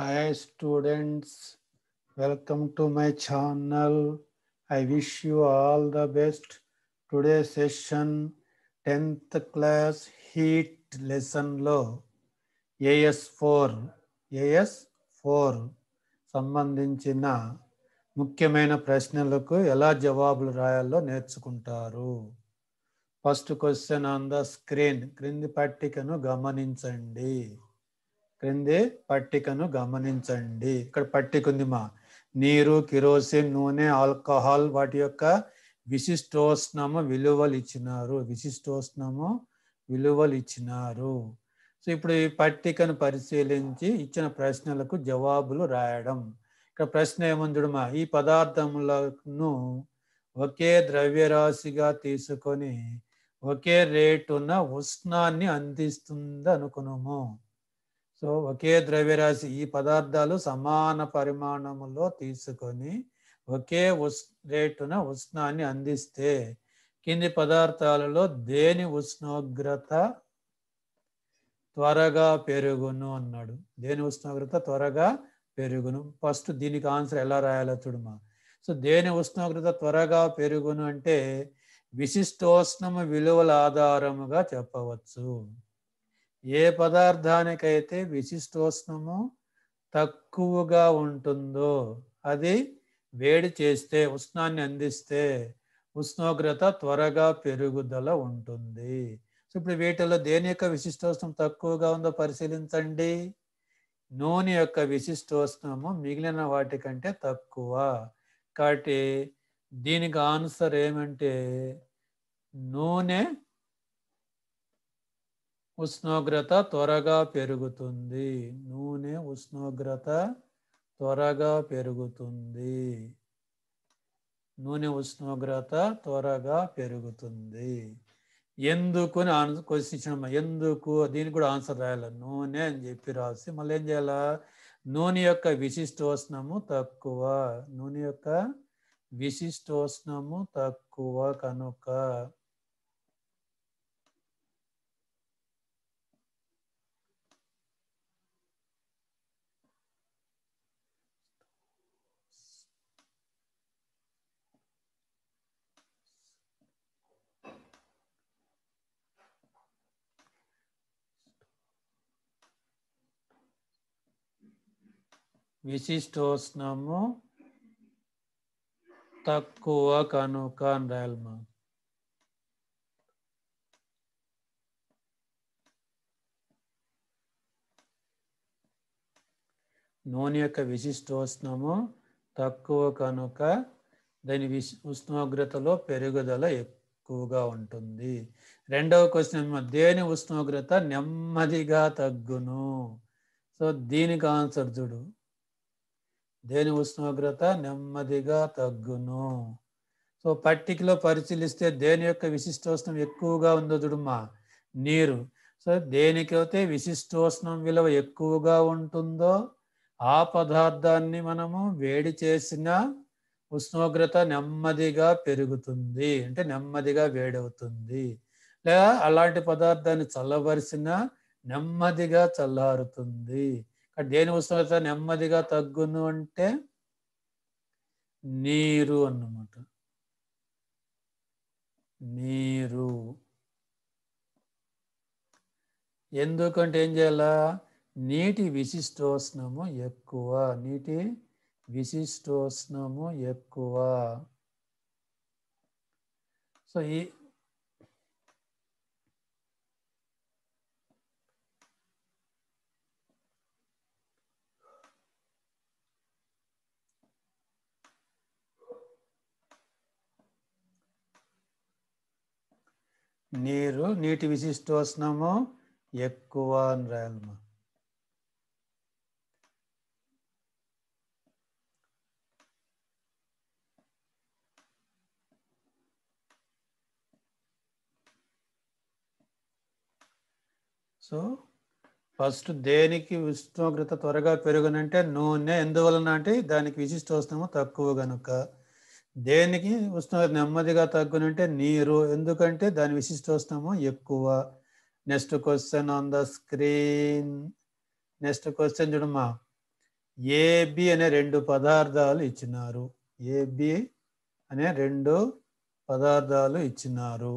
Hi students, welcome to my channel. I wish you all the best. Today's session 10th class heat lesson low AS4 AS4 సంబంధించిన ముఖ్యమైన ప్రశ్నలకు ఎలా జవాబులు రాయాలో నేర్చుకుంటారు first question on the screen క్రింది పట్టికను గమనించండి క్రిందే పట్టికను గమనించండి ఇక్కడ పట్టిక ఉంది మా నీరు కిరోసిన్ నూనె ఆల్కహాల్ వాటి యొక్క విశిష్టోష్ణము విలువలు ఇచ్చినారు విశిష్టోష్ణము విలువలు ఇచ్చినారు సో ఇప్పుడు ఈ పట్టికను పరిశీలించి ఇచ్చిన ప్రశ్నలకు జవాబులు రాయడం ఇక్కడ ప్రశ్న ఏమని చూడమా ఈ పదార్థములను ఒకే ద్రవ్యరాశిగా తీసుకొని ఒకే రేటున ఉష్ణాన్ని అందిస్తుంది అనుకున్నాము సో ఒకే ద్రవ్యరాశి ఈ పదార్థాలు సమాన పరిమాణములో తీసుకొని ఒకే ఉష్ రేటున ఉష్ణాన్ని అందిస్తే కింది పదార్థాలలో దేని ఉష్ణోగ్రత త్వరగా పెరుగును అన్నాడు దేని ఉష్ణోగ్రత త్వరగా పెరుగును ఫస్ట్ దీనికి ఆన్సర్ ఎలా రాయాలో చూడమా సో దేని ఉష్ణోగ్రత త్వరగా పెరుగును అంటే విశిష్టోష్ణము విలువల ఆధారముగా చెప్పవచ్చు ఏ పదార్థానికైతే విశిష్టోష్ణము తక్కువగా ఉంటుందో అది వేడి చేస్తే ఉష్ణాన్ని అందిస్తే ఉష్ణోగ్రత త్వరగా పెరుగుదల ఉంటుంది ఇప్పుడు వీటిలో దేని యొక్క విశిష్టోష్ణం తక్కువగా ఉందో పరిశీలించండి నూనె యొక్క విశిష్టోష్ణము మిగిలిన వాటికంటే తక్కువ కాబట్టి దీనికి ఆన్సర్ ఏమంటే నూనె ఉష్ణోగ్రత త్వరగా పెరుగుతుంది నూనె ఉష్ణోగ్రత త్వరగా పెరుగుతుంది నూనె ఉష్ణోగ్రత త్వరగా పెరుగుతుంది ఎందుకు అని క్వశ్చన్ ఇచ్చిన ఎందుకు దీనికి కూడా ఆన్సర్ రాయాలి నూనె అని చెప్పి రాసి మళ్ళీ ఏం చేయాలా నూనె యొక్క విశిష్టోష్ణము తక్కువ నూనె యొక్క విశిష్టోష్ణము తక్కువ కనుక విశిష్టోష్ణము తక్కువ కనుక రాయల్మా నూనె యొక్క విశిష్టోష్ణము తక్కువ కనుక దాని విశ్ ఉష్ణోగ్రతలో పెరుగుదల ఎక్కువగా ఉంటుంది రెండవ క్వశ్చన్ దేని ఉష్ణోగ్రత నెమ్మదిగా తగ్గును సో దీనికి ఆన్సర్ చూడు దేని ఉష్ణోగ్రత నెమ్మదిగా తగ్గును సో పట్టికలో పరిశీలిస్తే దేని యొక్క విశిష్టోష్ణం ఎక్కువగా ఉందో చూడమ్మా నీరు సో దేనికైతే విశిష్టోష్ణం విలువ ఎక్కువగా ఉంటుందో ఆ పదార్థాన్ని మనము వేడి చేసిన ఉష్ణోగ్రత నెమ్మదిగా పెరుగుతుంది అంటే నెమ్మదిగా వేడవుతుంది లేదా అలాంటి పదార్థాన్ని చల్లవరిసిన నెమ్మదిగా చల్లారుతుంది అంటే దేని ఉష్ణోగ్రత నెమ్మదిగా తగ్గును అంటే నీరు అన్నమాట నీరు ఎందుకంటే ఏం చేయాలా నీటి విశిష్టోష్ణము ఎక్కువ నీటి విశిష్టోష్ణము ఎక్కువ సో ఈ నీరు నీటి విశిష్టోష్ణము ఎక్కువ అని రాయాలమ్మా సో ఫస్ట్ దేనికి ఉష్ణోగ్రత త్వరగా పెరుగునంటే నూనె ఎందువలన అంటే దానికి విశిష్టోష్ణము తక్కువ గనుక దేనికి ఉష్ణోగ్రత నెమ్మదిగా అంటే నీరు ఎందుకంటే దాని విశిష్ట ఉష్ణము ఎక్కువ next question on the screen next question చూడమ్మా ఏబి అనే రెండు పదార్థాలు ఇచ్చినారు ఏబి అనే రెండు పదార్థాలు ఇచ్చినారు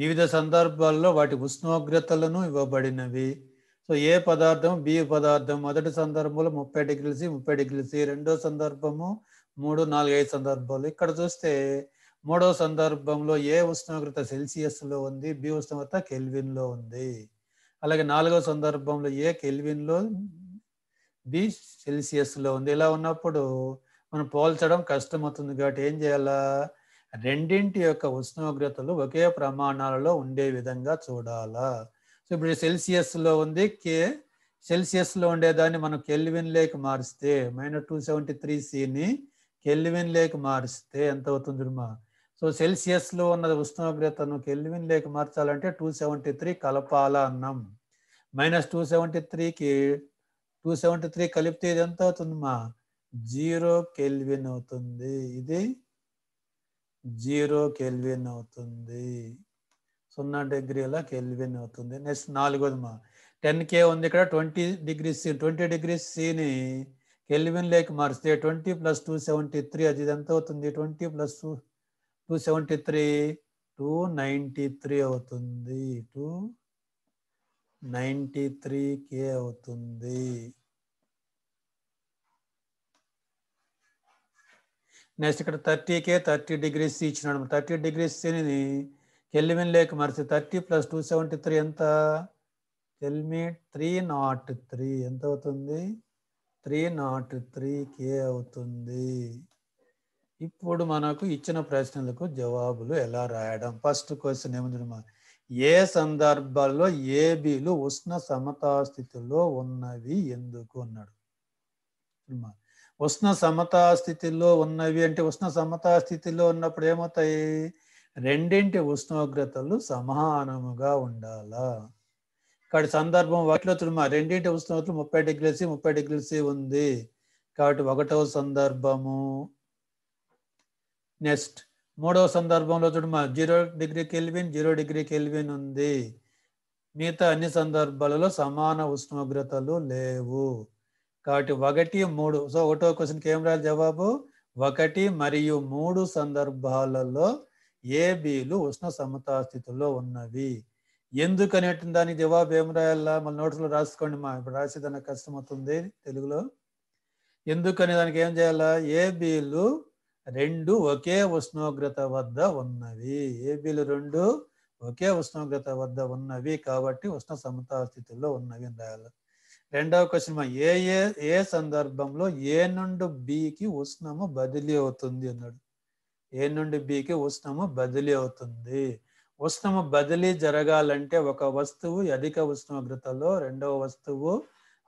వివిధ సందర్భాల్లో వాటి ఉష్ణోగ్రతలను ఇవ్వబడినవి సో ఏ పదార్థం బి పదార్థం మొదటి సందర్భంలో ముప్పై డిగ్రీల సి ముప్పై డిగ్రీల సి రెండో సందర్భము మూడు నాలుగు ఐదు సందర్భాలు ఇక్కడ చూస్తే మూడో సందర్భంలో ఏ ఉష్ణోగ్రత సెల్సియస్లో ఉంది బి ఉష్ణోగ్రత కెల్విన్లో ఉంది అలాగే నాలుగో సందర్భంలో ఏ కెల్విన్లో బి సెల్సియస్లో ఉంది ఇలా ఉన్నప్పుడు మనం పోల్చడం కష్టమవుతుంది కాబట్టి ఏం చేయాలా రెండింటి యొక్క ఉష్ణోగ్రతలు ఒకే ప్రమాణాలలో ఉండే విధంగా చూడాలా సో ఇప్పుడు సెల్సియస్లో ఉంది కే సెల్సియస్లో ఉండేదాన్ని మనం కెల్విన్లోకి మారిస్తే మైనస్ టూ సెవెంటీ త్రీ సిని కెల్విన్ లేక్ మారిస్తే ఎంత అవుతుంది మా సో సెల్సియస్లో ఉన్న ఉష్ణోగ్రతను కెల్విన్ లేక్ మార్చాలంటే టూ సెవెంటీ త్రీ కలపాల అన్నాం మైనస్ టూ సెవెంటీ త్రీకి టూ సెవెంటీ త్రీ కలిపితే ఇది ఎంత అవుతుంది మా జీరో కెల్విన్ అవుతుంది ఇది జీరో కెల్విన్ అవుతుంది సున్నా డిగ్రీల కెల్విన్ అవుతుంది నెక్స్ట్ నాలుగోది మా టెన్ కే ఉంది ఇక్కడ twenty degree C twenty degree సిని కెల్విన్ లేక్ మారిస్తే twenty plus two seventy three అది ఎంత అవుతుంది twenty plus two two seventy three two ninety three అవుతుంది టూ నైంటీ త్రీ కే అవుతుంది నెక్స్ట్ ఇక్కడ థర్టీ కే థర్టీ డిగ్రీస్ ఇచ్చినాడు థర్టీ డిగ్రీస్ తిని కెల్విన్ లేక్ మరిచి thirty plus two seventy three ఎంత కెల్మి త్రీ నాట్ త్రీ ఎంత అవుతుంది త్రీ నాట్ త్రీ కే అవుతుంది ఇప్పుడు మనకు ఇచ్చిన ప్రశ్నలకు జవాబులు ఎలా రాయడం ఫస్ట్ క్వశ్చన్ ఏముంది ఏ సందర్భాల్లో ఏబీలు ఉష్ణ సమతాస్థితిలో ఉన్నవి ఎందుకు అన్నాడు ఉష్ణ సమతాస్థితిలో స్థితిలో ఉన్నవి అంటే ఉష్ణ సమతాస్థితిలో స్థితిలో ఉన్నప్పుడు ఏమవుతాయి రెండింటి ఉష్ణోగ్రతలు సమానముగా ఉండాలా కాబట్టి సందర్భం వాటిలో తుడుమ రెండింటి ఉష్ణోగ్రతలు ముప్పై డిగ్రీ సి ముప్పై డిగ్రీ సి ఉంది కాబట్టి ఒకటవ సందర్భము నెక్స్ట్ మూడవ సందర్భంలో చూడమ zero degree kelvin zero degree kelvin ఉంది మిగతా అన్ని సందర్భాలలో సమాన ఉష్ణోగ్రతలు లేవు కాబట్టి ఒకటి మూడు సో ఒకటో క్వశ్చన్కి ఏం జవాబు ఒకటి మరియు మూడు సందర్భాలలో ఏబీలు ఉష్ణ సమతా స్థితిలో ఉన్నవి ఎందుకు అనేటువంటి దాని జవాబు ఏం రాయాలా మళ్ళీ నోట్స్లో రాసుకోండి మా ఇప్పుడు రాసేదన్న కష్టం అవుతుంది తెలుగులో ఎందుకని దానికి ఏం చేయాలా ఏబీలు రెండు ఒకే ఉష్ణోగ్రత వద్ద ఉన్నవి ఏబీలు రెండు ఒకే ఉష్ణోగ్రత వద్ద ఉన్నవి కాబట్టి ఉష్ణ సమతా స్థితిలో ఉన్నవి అని రాయాలి రెండవ క్వశ్చన్ మా ఏ ఏ ఏ సందర్భంలో ఏ నుండి బికి ఉష్ణము బదిలీ అవుతుంది అన్నాడు ఏ నుండి బికి ఉష్ణము బదిలీ అవుతుంది ఉష్ణము బదిలీ జరగాలంటే ఒక వస్తువు అధిక ఉష్ణోగ్రతలో రెండవ వస్తువు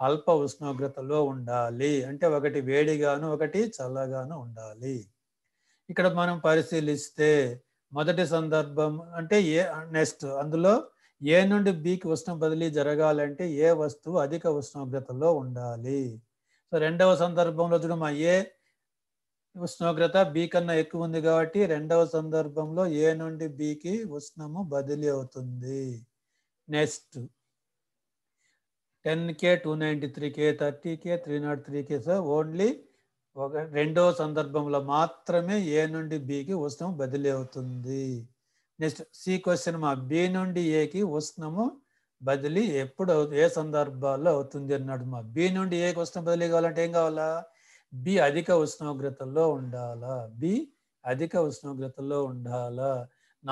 అల్ప ఉష్ణోగ్రతలో ఉండాలి అంటే ఒకటి వేడిగాను ఒకటి చల్లగాను ఉండాలి ఇక్కడ మనం పరిశీలిస్తే మొదటి సందర్భం అంటే ఏ నెక్స్ట్ అందులో ఏ నుండి బీకి ఉష్ణ బదిలీ జరగాలంటే ఏ వస్తువు అధిక ఉష్ణోగ్రతలో ఉండాలి సో రెండవ సందర్భంలో చూడమా ఏ ఉష్ణోగ్రత బి కన్నా ఎక్కువ ఉంది కాబట్టి రెండవ సందర్భంలో ఏ నుండి బికి ఉష్ణము బదిలీ అవుతుంది next ten K two ninety three K thirty K three naught three K sir only ఒక రెండవ సందర్భంలో మాత్రమే ఏ నుండి బికి ఉష్ణం బదిలీ అవుతుంది నెక్స్ట్ సి క్వశ్చన్ మా బి నుండి ఏకి ఉష్ణము బదిలీ ఎప్పుడు ఏ సందర్భాల్లో అవుతుంది అన్నాడు మా బి నుండి ఏకి ఉష్ణం బదిలీ కావాలంటే ఏం కావాలా బి అధిక ఉష్ణోగ్రతల్లో ఉండాలా బి అధిక ఉష్ణోగ్రతల్లో ఉండాలా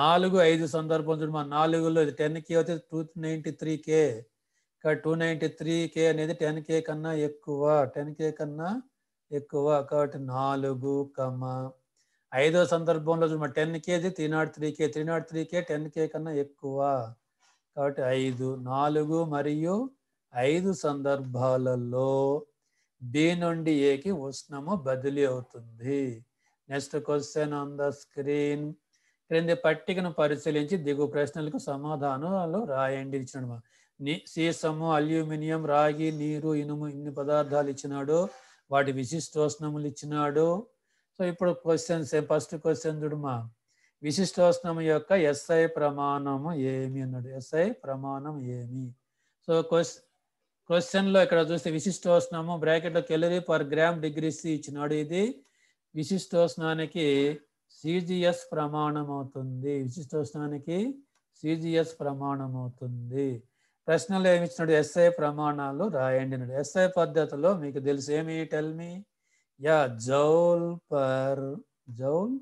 నాలుగు ఐదు సందర్భం చూడు మా నాలుగులో టెన్ కే అయితే టూ నైంటీ త్రీ కే ఇక్కడ టూ నైంటీ త్రీ కే అనేది టెన్ కే కన్నా ఎక్కువ టెన్ కే కన్నా ఎక్కువ కాబట్టి నాలుగు కమ ఐదో సందర్భంలో మా టెన్ కేది three naught three K three naught three K ten K కన్నా ఎక్కువ కాబట్టి ఐదు నాలుగు మరియు ఐదు సందర్భాలలో బి నుండి ఏకి ఉష్ణము బదిలీ అవుతుంది next question on the screen క్రింది పట్టికను పరిశీలించి దిగు ప్రశ్నలకు సమాధానాలు రాయండి ఇచ్చినాడు నీ సీసము అల్యూమినియం రాగి నీరు ఇనుము ఇన్ని పదార్థాలు ఇచ్చినాడు వాటి విశిష్టోష్ణములు ఇచ్చినాడు సో ఇప్పుడు క్వశ్చన్స్ ఫస్ట్ క్వశ్చన్ చూడమా విశిష్టోష్ణము యొక్క ఎస్ఐ ప్రమాణము ఏమి అన్నాడు ఎస్ఐ ప్రమాణం ఏమి సో క్వశ్చన్ క్వశ్చన్లో ఇక్కడ చూస్తే విశిష్టోష్ణము బ్రాకెట్లో కెలరీ పర్ గ్రామ్ డిగ్రీస్ ఇచ్చినాడు ఇది విశిష్టోష్ణానికి సిజిఎస్ ప్రమాణం అవుతుంది విశిష్టోష్ణానికి సిజిఎస్ ప్రమాణం అవుతుంది ప్రశ్నలు ఏమి ఇచ్చినాడు ఎస్ఐ ప్రమాణాలు రాయండి ఎస్ఐ పద్ధతిలో మీకు తెలుసు ఏమి టెల్ మీ యా joule per joule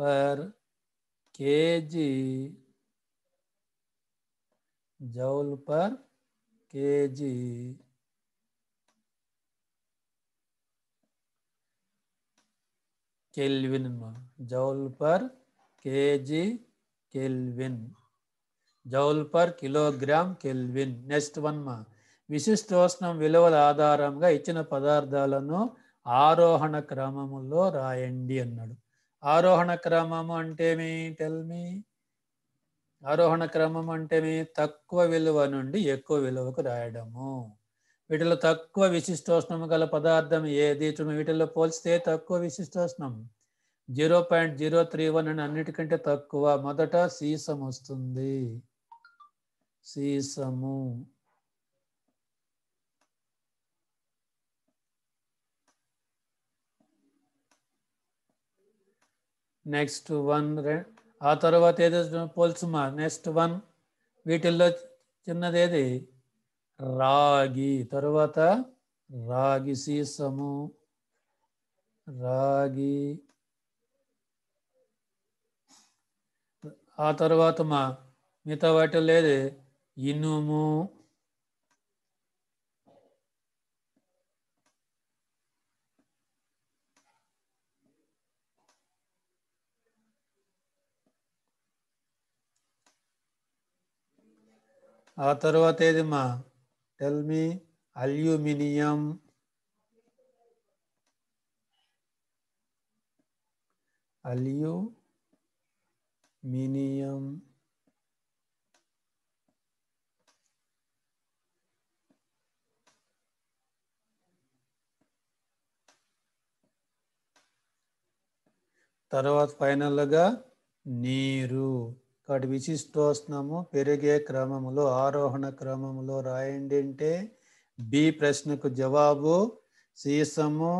per KG joule per KG kelvin joule per KG kelvin joule per kilogram kelvin next one మా విశిష్టోష్ణం విలువల ఆధారంగా ఇచ్చిన పదార్థాలను ఆరోహణ క్రమములో రాయండి అన్నాడు ఆరోహణ క్రమము అంటే మీ టెల్ మీ ఆరోహణ క్రమం అంటే తక్కువ విలువ నుండి ఎక్కువ విలువకు రాయడము వీటిలో తక్కువ విశిష్టోష్ణము గల పదార్థం ఏది వీటిలో పోల్చితే తక్కువ విశిష్టోష్ణం zero point zero three one అని అన్నిటికంటే తక్కువ మొదట సీసం వస్తుంది సీసము నెక్స్ట్ వన్ ఆ తర్వాత ఏదో పోల్చుమా నెక్స్ట్ వన్ వీటిల్లో చిన్నదేది రాగి తరువాత రాగి సీసము రాగి ఆ తర్వాత మా మిగతా వాటిలో ఏది ఇనుము ఆ తర్వాత ఏదిమా టెల్ మీ అల్యూమినియం అల్యూమినియం తర్వాత ఫైనల్గా నీరు వాటి విశిష్టోష్ణము పెరిగే క్రమములో ఆరోహణ క్రమములో రాయండి అంటే బి ప్రశ్నకు జవాబు సీసము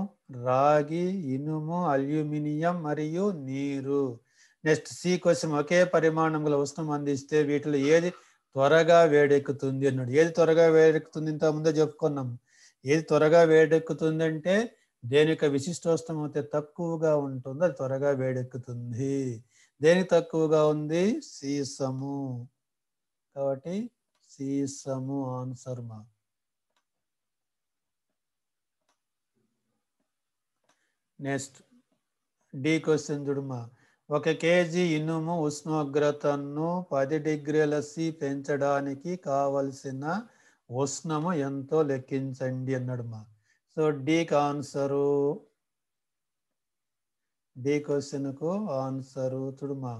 రాగి ఇనుము అల్యూమినియం మరియు నీరు నెక్స్ట్ సి కోసం ఒకే పరిమాణంలో ఉష్ణం అందిస్తే వీటిలో ఏది త్వరగా వేడెక్కుతుంది అన్నాడు ఏది త్వరగా వేడెక్కుతుంది ఇంత ముందే చెప్పుకున్నాం ఏది త్వరగా వేడెక్కుతుంది అంటే దేని యొక్క విశిష్టోష్ణం అయితే తక్కువగా ఉంటుందో అది త్వరగా వేడెక్కుతుంది దేనికి తక్కువగా ఉంది సీసము కాబట్టి సీసము ఆన్సర్ మా నెక్స్ట్ డి క్వశ్చన్ చూడమా ఒక కేజీ ఇనుము ఉష్ణోగ్రతను పది డిగ్రీల సి పెంచడానికి కావలసిన ఉష్ణము ఎంతో లెక్కించండి అన్నాడు మా సో డీకి ఆన్సరు దే క్వశ్చన్కు ఆన్సరు తుడుమా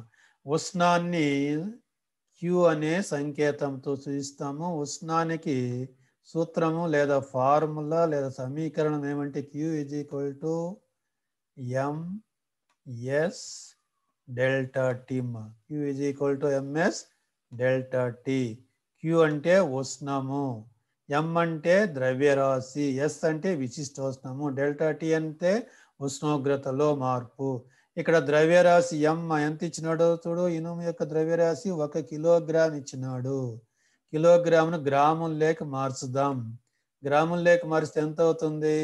ఉష్ణాన్ని క్యూ అనే సంకేతంతో సూచిస్తాము ఉష్ణానికి సూత్రము లేదా ఫార్ములా లేదా సమీకరణం ఏమంటే Q is equal to M S delta T Q is equal to MS delta T Q అంటే ఉష్ణము ఎం అంటే ద్రవ్యరాశి ఎస్ అంటే విశిష్ట ఉష్ణము డెల్టా టీ అంటే ఉష్ణోగ్రతలో మార్పు ఇక్కడ ద్రవ్యరాశి ఎం ఎంత ఇచ్చినాడో చూడు ఇనుము యొక్క ద్రవ్యరాశి ఒక కిలోగ్రామ్ ఇచ్చినాడు కిలోగ్రామ్ను గ్రాములు లేక మార్చుదాం గ్రాములు లేక మారిస్తే ఎంత అవుతుంది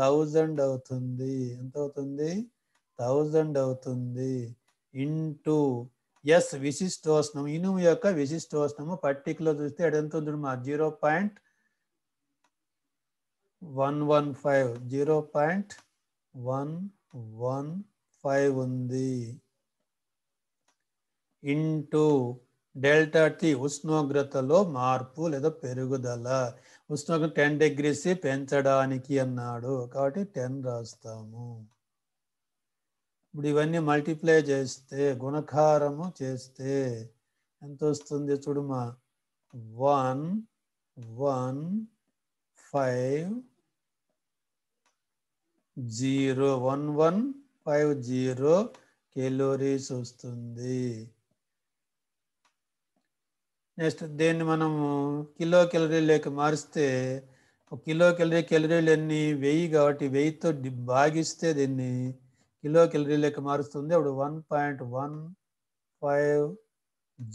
థౌజండ్ అవుతుంది ఎంత అవుతుంది థౌజండ్ అవుతుంది ఇంటూ ఎస్ విశిష్టోష్ణం ఇనుము యొక్క విశిష్టోష్ణము పట్టికలో చూస్తే ఎంత ఉంది మా zero point one one five zero point one one five ఉంది ఇంటూ డెల్టా టీ ఉష్ణోగ్రతలో మార్పు లేదా పెరుగుదల ఉష్ణోగ్రత టెన్ డిగ్రీస్ పెంచడానికి అన్నాడు కాబట్టి టెన్ రాస్తాము ఇప్పుడు ఇవన్నీ మల్టిప్లై చేస్తే గుణకారము చేస్తే ఎంత వస్తుంది చూడుమా one one five zero one one five zero calories వస్తుంది నెక్స్ట్ దీన్ని మనము కిలో కెలరీలోకి మారిస్తే కిలో కెలరీ కెలరీలు ఎన్ని వెయ్యి కాబట్టి వెయ్యితో భాగిస్తే దీన్ని కిలో కెలరీలోకి మారుస్తుంది అప్పుడు one point one five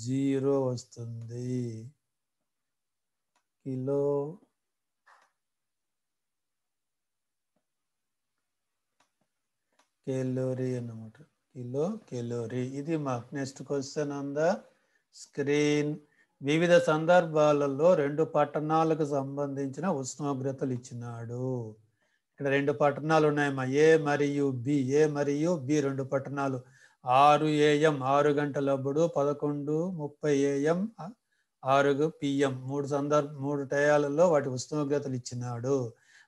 zero వస్తుంది కిలో కెలోరీ అనమాట కిలో కెలోరీ ఇది మా నెక్స్ట్ క్వశ్చన్ ఉందా ద స్క్రీన్ వివిధ సందర్భాలలో రెండు పట్టణాలకు సంబంధించిన ఉష్ణోగ్రతలు ఇచ్చినాడు ఇక్కడ రెండు పట్టణాలు ఉన్నాయమ్మా ఏ మరియు బి ఏ మరియు బి రెండు పట్టణాలు ఆరు ఏఎం ఆరు గంటలప్పుడు పదకొండు ముప్పై ఏఎం ఆరు పిఎం మూడు సందర్భ మూడు టయాలలో వాటి ఉష్ణోగ్రతలు ఇచ్చినాడు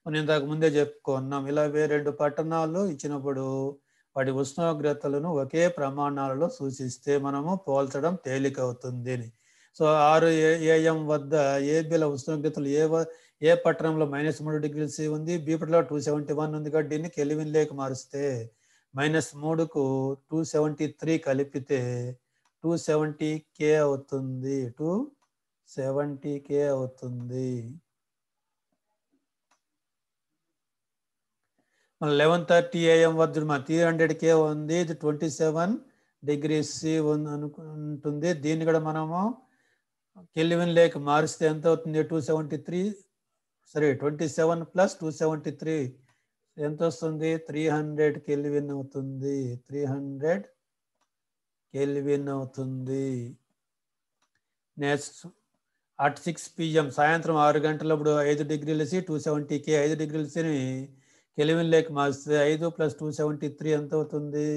మనం ఇంతకు ముందే చెప్పుకున్నాం ఇలా రెండు పట్టణాలు ఇచ్చినప్పుడు వాటి ఉష్ణోగ్రతలను ఒకే ప్రమాణాలలో సూచిస్తే మనము పోల్చడం తేలిక అవుతుంది సో ఆరు ఏఎం వద్ద ఏబిల ఉష్ణోగ్రతలు ఏ ఏ పట్టణంలో మైనస్ మూడు డిగ్రీ సి ఉంది బీపట్లో టూ సెవెంటీ వన్ ఉంది కాబట్టి దీన్ని కెలివిన్ లేక్ మారిస్తే మైనస్ మూడుకు టూ సెవెంటీ త్రీ కలిపితే టూ సెవెంటీ కే అవుతుంది టూ సెవెంటీ కే అవుతుంది మన లెవెన్ థర్టీ ఏఎం వద్ద మన త్రీ హండ్రెడ్ కే ఉంది ఇది ట్వంటీ సెవెన్ డిగ్రీస్ సి ఉంది అనుకుంటుంది దీన్ని కూడా మనము కెలివిన్ లేక్ మారిస్తే ఎంత అవుతుంది టూ సెవెంటీ త్రీ సరే twenty seven plus two seventy three ఎంత వస్తుంది త్రీ హండ్రెడ్ కెల్విన్ అవుతుంది త్రీ హండ్రెడ్ కెల్విన్ అవుతుంది నెక్స్ట్ అట్ సిక్స్ పిఎం సాయంత్రం ఆరు గంటలప్పుడు ఐదు డిగ్రీల సి టూ సెవెంటీ కే ఐదు డిగ్రీల సిని కెలివిన్ లేక్ మార్స్తే ఐదు ప్లస్ టూ సెవెంటీ త్రీ ఎంత అవుతుంది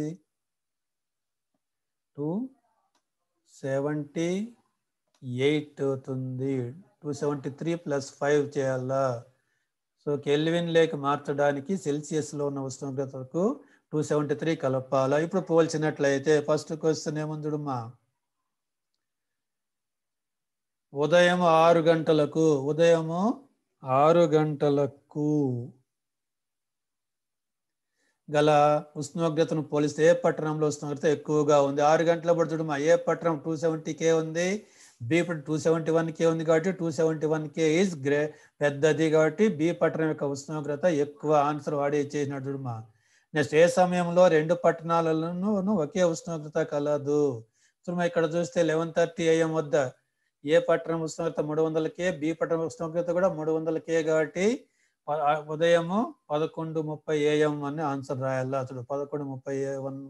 టూ సెవెంటీ ఎయిట్ అవుతుంది two seventy three plus five చేయాలా సో కెల్విన్ లేక్ మార్చడానికి సెల్సియస్లో ఉన్న ఉష్ణోగ్రతకు టూ సెవెంటీ త్రీ కలపాలా ఇప్పుడు పోల్చినట్లయితే ఫస్ట్ క్వశ్చన్ ఏముందమ్మా ఉదయం ఆరు గంటలకు ఉదయము ఆరు గంటలకు గల ఉష్ణోగ్రతను పోలిస్తే ఏ పట్టణంలో ఉష్ణోగ్రత ఎక్కువగా ఉంది ఆరు గంటల పడుతుంది మా ఏ పట్టణం టూ సెవెంటీకే ఉంది బి పట్టణం టూ సెవెంటీ వన్ కే ఉంది కాబట్టి two seventy one K is greater పెద్దది కాబట్టి బి పట్టణం యొక్క ఉష్ణోగ్రత ఎక్కువ ఆన్సర్ వాడి చేసినట్టు మా నెక్స్ట్ ఏ సమయంలో రెండు పట్టణాలలోనూ ఒకే ఉష్ణోగ్రత కలదు చూడమా ఇక్కడ చూస్తే లెవెన్ థర్టీ ఏఎం వద్ద ఏ పట్టణం ఉష్ణోగ్రత మూడు వందల కే బి పట్టణం ఉష్ణోగ్రత కూడా మూడు వందల కే కాబట్టి ఉదయము పదకొండు ముప్పై ఏఎం అని ఆన్సర్ రాయాలి అతడు పదకొండు ముప్పై ఏ వన్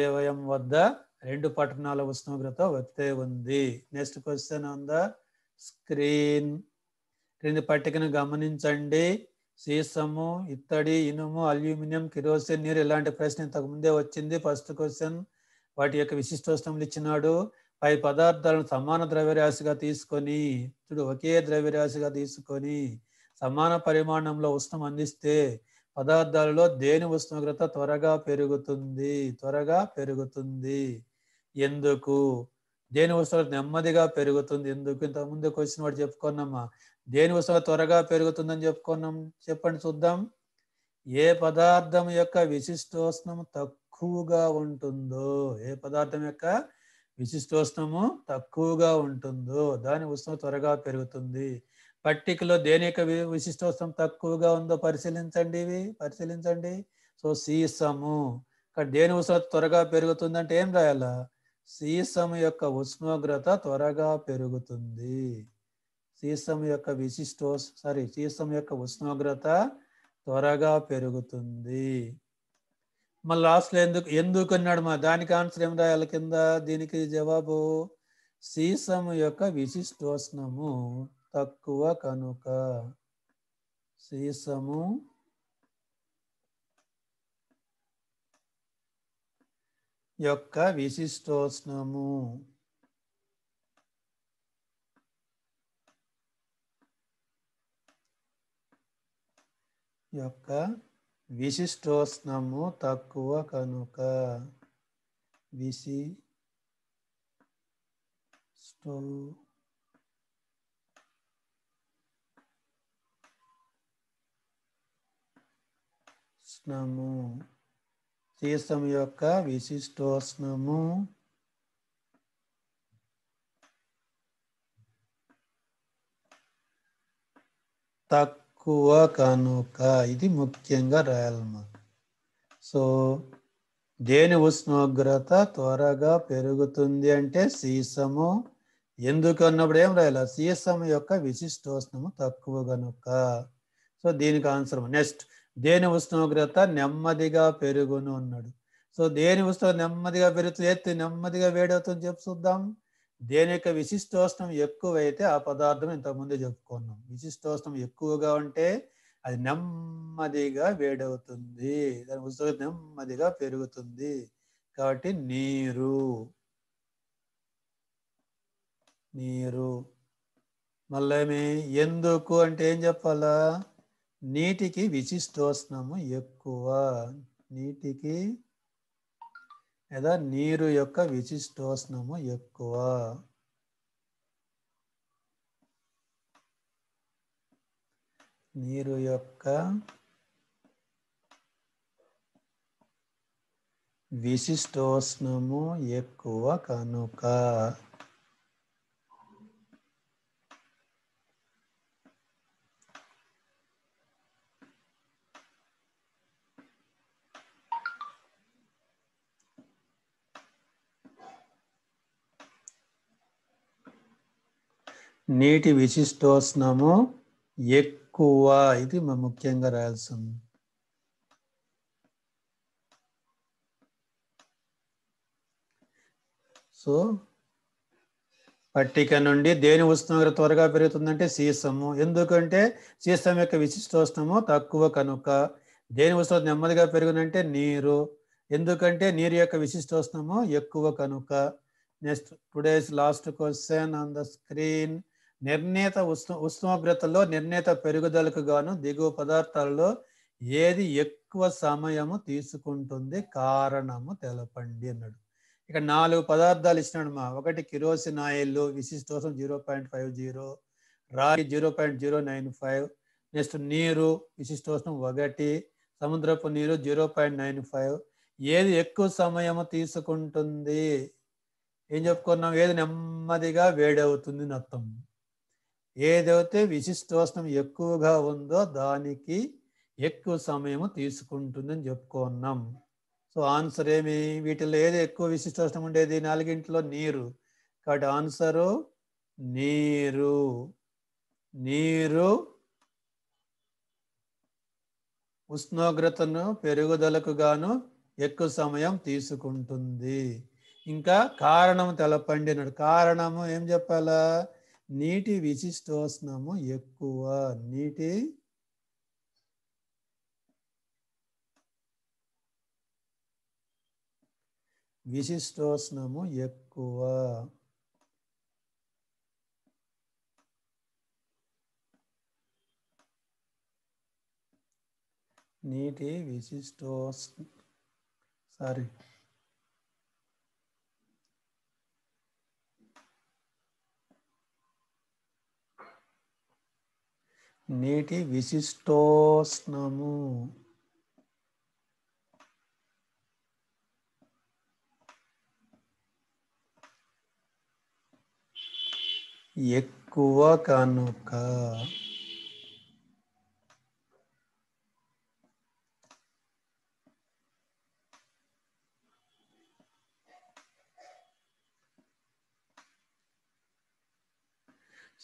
ఏఎం వద్ద రెండు పట్టణాల ఉష్ణోగ్రత వస్తే ఉంది next question on the screen పట్టికను గమనించండి సీసము ఇత్తడి ఇనుము అల్యూమినియం కిరోసిన్ నీరు ఇలాంటి ప్రశ్న ఇంతకు ముందే వచ్చింది ఫస్ట్ క్వశ్చన్ వాటి యొక్క విశిష్టోష్ణములు ఇచ్చినాడు పై పదార్థాలను సమాన ద్రవ్యరాశిగా తీసుకొని చూడు ఒకే ద్రవ్యరాశిగా తీసుకొని సమాన పరిమాణంలో ఉష్ణం అందిస్తే పదార్థాలలో దేని ఉష్ణోగ్రత త్వరగా పెరుగుతుంది త్వరగా పెరుగుతుంది ఎందుకు దేని ఉష్ణోగ్రత నెమ్మదిగా పెరుగుతుంది ఎందుకు ముందు క్వశ్చన్ వాడు చెప్పుకున్నామా దేని ఉష్ణోగ్రత త్వరగా పెరుగుతుందని చెప్పుకున్నాం చెప్పండి చూద్దాం ఏ పదార్థం యొక్క విశిష్టోష్ణం తక్కువగా ఉంటుందో ఏ పదార్థం యొక్క విశిష్టోష్ణము తక్కువగా ఉంటుందో దాని ఉష్ణం త్వరగా పెరుగుతుంది పట్టికలో దేని యొక్క విశిష్టోత్సవం తక్కువగా ఉందో పరిశీలించండి ఇవి పరిశీలించండి సో సీసము ఇక్కడ దేని ఉష్ణోగ్రత త్వరగా పెరుగుతుందంటే ఏం రాయాలా సీసము యొక్క ఉష్ణోగ్రత త్వరగా పెరుగుతుంది సీసం యొక్క విశిష్టో సారీ సీసం యొక్క ఉష్ణోగ్రత త్వరగా పెరుగుతుంది మళ్ళీ లాస్ట్లో ఎందుకు ఎందుకు అన్నాడు మా దానికి ఆన్సర్ ఏం రాయాలి కింద దీనికి జవాబు సీసము యొక్క విశిష్టోష్ణము తక్కువ కనుక సీసము యొక్క విశిష్టోష్ణము యొక్క విశిష్టోష్ణము తక్కువ కనుక విశిష్టో స్నానము సీసం యొక్క విశిష్టోష్ణము తక్కువ కనుక ఇది ముఖ్యంగా రాయాలన్నమాట సో దేని ఉష్ణోగ్రత త్వరగా పెరుగుతుంది అంటే సీసము ఎందుకు అన్నప్పుడు ఏం రాయాల సీసం యొక్క విశిష్టోష్ణము తక్కువ కనుక సో దీనికి ఆన్సర్ నెక్స్ట్ దేని ఉష్ణోగ్రత నెమ్మదిగా పెరుగును అన్నాడు సో దేని ఉష్ణోగ్రత నెమ్మదిగా పెరుగుతుంది ఎత్తి నెమ్మదిగా వేడవుతుంది చెప్పు చూద్దాం దేని యొక్క విశిష్టోష్ణం ఎక్కువైతే ఆ పదార్థం ఇంతకుముందే చెప్పుకున్నాం విశిష్టోష్ణం ఎక్కువగా ఉంటే అది నెమ్మదిగా వేడవుతుంది దాని ఉష్ణోగ్రత నెమ్మదిగా పెరుగుతుంది కాబట్టి నీరు నీరు మళ్ళీ ఎందుకు అంటే ఏం చెప్పాలా నీటికి విశిష్టోష్ణము ఎక్కువ నీటికి లేదా నీరు యొక్క విశిష్టోష్ణము ఎక్కువ నీరు యొక్క విశిష్టోష్ణము ఎక్కువ కనుక నేటి విశిష్టోష్ణము ఎక్కువ ఇది ముఖ్యంగా రాయాల్సింది సో పట్టిక నుండి దేని ఉష్ణోగ్రత త్వరగా పెరుగుతుందంటే సీసము ఎందుకంటే సీసం యొక్క విశిష్టోష్ణము తక్కువ కనుక దేని ఉష్ణోగ్రత నెమ్మదిగా పెరుగునంటే నీరు ఎందుకంటే నీరు యొక్క విశిష్టోష్ణము ఎక్కువ కనుక next today's last question on the screen నిర్ణీత ఉష్ణ ఉష్ణోగ్రతలో నిర్ణీత పెరుగుదలకు గాను దిగువ పదార్థాలలో ఏది ఎక్కువ సమయము తీసుకుంటుంది కారణము తెలపండి అన్నాడు ఇక నాలుగు పదార్థాలు ఇచ్చినాడు మా ఒకటి కిరోసిన్ ఆయిల్ విశిష్టోసం జీరో పాయింట్ ఫైవ్ జీరో రాగి zero point zero nine five next నీరు విశిష్టోసం ఒకటి సముద్రపు నీరు జీరో పాయింట్ నైన్ ఫైవ్ ఏది ఎక్కువ సమయము తీసుకుంటుంది ఏం చెప్పుకున్నాం ఏది నెమ్మదిగా వేడవుతుంది అర్థం ఏదైతే విశిష్టోష్ణం ఎక్కువగా ఉందో దానికి ఎక్కువ సమయం తీసుకుంటుందని చెప్పుకున్నాం సో ఆన్సర్ ఏమి వీటిలో ఏది ఎక్కువ విశిష్టోష్ణం ఉండేది నాలుగింట్లో నీరు కాబట్టి ఆన్సరు నీరు నీరు ఉష్ణోగ్రతను పెరుగుదలకు గాను ఎక్కువ సమయం తీసుకుంటుంది ఇంకా కారణం తెలపండి కారణము ఏం చెప్పాలా నీటి విశిష్టోష్ణము ఎక్కువ నీటి విశిష్టోష్ణము ఎక్కువ నీటి విశిష్టోష్ణ సారీ నేటి విశిష్టోష్ణము ఎక్కువ కనుక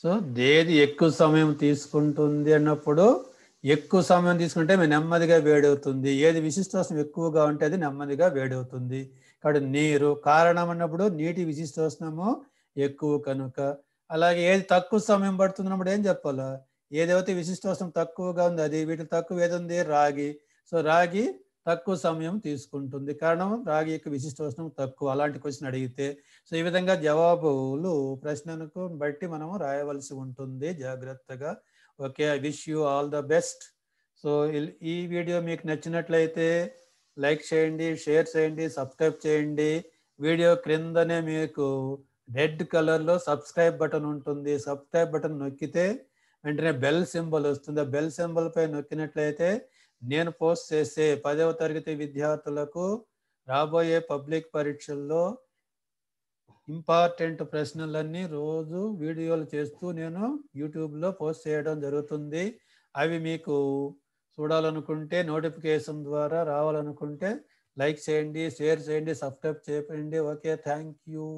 సో ఏది ఎక్కువ సమయం తీసుకుంటుంది అన్నప్పుడు ఎక్కువ సమయం తీసుకుంటే మేము నెమ్మదిగా వేడవుతుంది ఏది విశిష్టోష్ణం ఎక్కువగా ఉంటే అది నెమ్మదిగా వేడవుతుంది కాబట్టి నీరు కారణం అన్నప్పుడు నీటి విశిష్టోష్ణము ఎక్కువ కనుక అలాగే ఏది తక్కువ సమయం పడుతుంది అన్నప్పుడు ఏం చెప్పాలా ఏదైతే విశిష్టోష్ణం తక్కువగా ఉంది అది వీటికి తక్కువ ఏది ఉంది రాగి సో రాగి తక్కువ సమయం తీసుకుంటుంది కారణం రాగి యొక్క విశిష్ట వచనం తక్కువ అలాంటి క్వశ్చన్ అడిగితే సో ఈ విధంగా జవాబులు ప్రశ్నకు బట్టి మనము రాయవలసి ఉంటుంది జాగ్రత్తగా okay I wish you all the best so ఈ వీడియో మీకు నచ్చినట్లయితే లైక్ చేయండి షేర్ చేయండి సబ్స్క్రైబ్ చేయండి వీడియో క్రిందనే మీకు రెడ్ కలర్లో సబ్స్క్రైబ్ బటన్ ఉంటుంది సబ్స్క్రైబ్ బటన్ నొక్కితే వెంటనే బెల్ సింబల్ వస్తుంది ఆ బెల్ సింబల్ పై నొక్కినట్లయితే నేను పోస్ట్ చేసే పదవ తరగతి విద్యార్థులకు రాబోయే పబ్లిక్ పరీక్షల్లో ఇంపార్టెంట్ ప్రశ్నలన్నీ రోజు వీడియోలు చేస్తూ నేను యూట్యూబ్లో పోస్ట్ చేయడం జరుగుతుంది అవి మీకు చూడాలనుకుంటే నోటిఫికేషన్ ద్వారా రావాలనుకుంటే లైక్ చేయండి షేర్ చేయండి సబ్స్క్రైబ్ చేయండి ఓకే థ్యాంక్ యూ